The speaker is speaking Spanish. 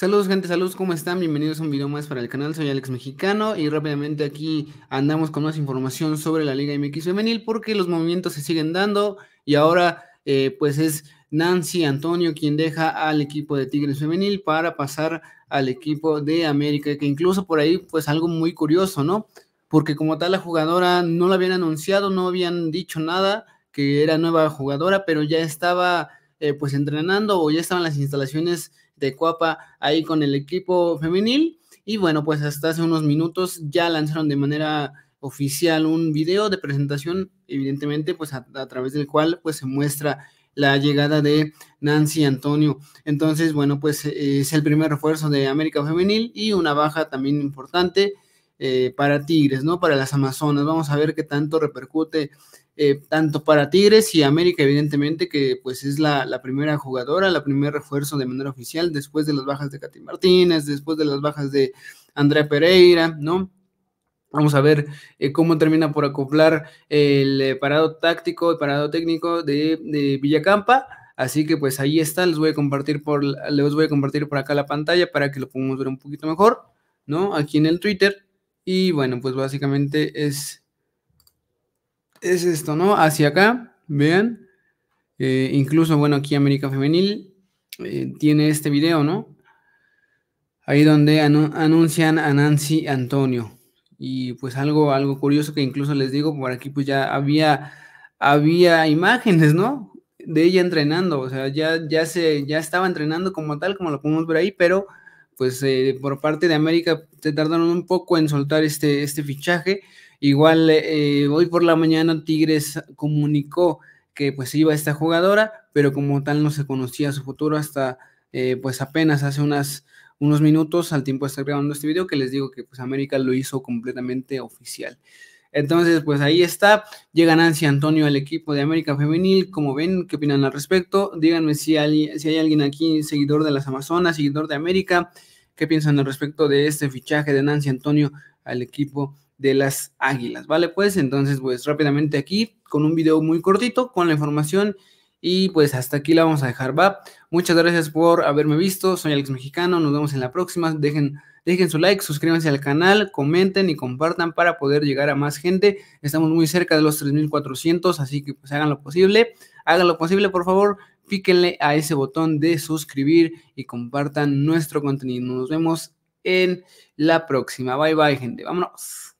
Saludos gente, saludos, ¿cómo están? Bienvenidos a un video más para el canal, soy Alex Mexicano y rápidamente aquí andamos con más información sobre la Liga MX Femenil porque los movimientos se siguen dando y ahora eh, pues es Nancy Antonio quien deja al equipo de Tigres Femenil para pasar al equipo de América, que incluso por ahí pues algo muy curioso, ¿no? Porque como tal la jugadora no la habían anunciado, no habían dicho nada, que era nueva jugadora, pero ya estaba eh, pues entrenando o ya estaban las instalaciones de Cuapa ahí con el equipo femenil. Y bueno, pues hasta hace unos minutos ya lanzaron de manera oficial un video de presentación, evidentemente, pues a, a través del cual pues se muestra la llegada de Nancy Antonio. Entonces, bueno, pues eh, es el primer refuerzo de América Femenil y una baja también importante eh, para Tigres, ¿no? Para las Amazonas. Vamos a ver qué tanto repercute eh, tanto para Tigres y América, evidentemente, que pues es la, primera jugadora, la primer refuerzo de manera oficial, después de las bajas de Katy Martínez, después de las bajas de Andrea Pereira, ¿no? Vamos a ver eh, cómo termina por acoplar el parado táctico, el parado técnico de, Villacampa. Así que pues ahí está, les voy a compartir por les voy a compartir por acá la pantalla para que lo podamos ver un poquito mejor, ¿no? Aquí en el Twitter. Y bueno, pues básicamente es, es esto, ¿no? Hacia acá, vean. Eh, incluso, bueno, aquí América Femenil eh, tiene este video, ¿no? Ahí donde anuncian a Nancy Antonio. Y pues algo, algo curioso que incluso les digo, por aquí pues ya había, había imágenes, ¿no? De ella entrenando, o sea, ya, ya, se, ya estaba entrenando como tal, como lo podemos ver ahí, pero pues eh, por parte de América te tardaron un poco en soltar este, este fichaje. Igual eh, hoy por la mañana Tigres comunicó que pues iba esta jugadora, pero como tal no se conocía su futuro hasta eh, pues apenas hace unas, unos minutos al tiempo de estar grabando este video que les digo que pues América lo hizo completamente oficial. Entonces, pues ahí está. Llega Nancy Antonio al equipo de América Femenil. Como ven, ¿qué opinan al respecto? Díganme si hay, si hay alguien aquí, seguidor de las Amazonas, seguidor de América, qué piensan al respecto de este fichaje de Nancy Antonio al equipo de las Águilas, ¿vale? Pues entonces, pues rápidamente aquí con un video muy cortito con la información y pues hasta aquí la vamos a dejar, ¿va? Muchas gracias por haberme visto, soy Alex Mexicano, nos vemos en la próxima, dejen, dejen su like, suscríbanse al canal, comenten y compartan para poder llegar a más gente, estamos muy cerca de los 3.400, así que pues hagan lo posible, hagan lo posible por favor, píquenle a ese botón de suscribir y compartan nuestro contenido. Nos vemos en la próxima. Bye bye, gente. Vámonos.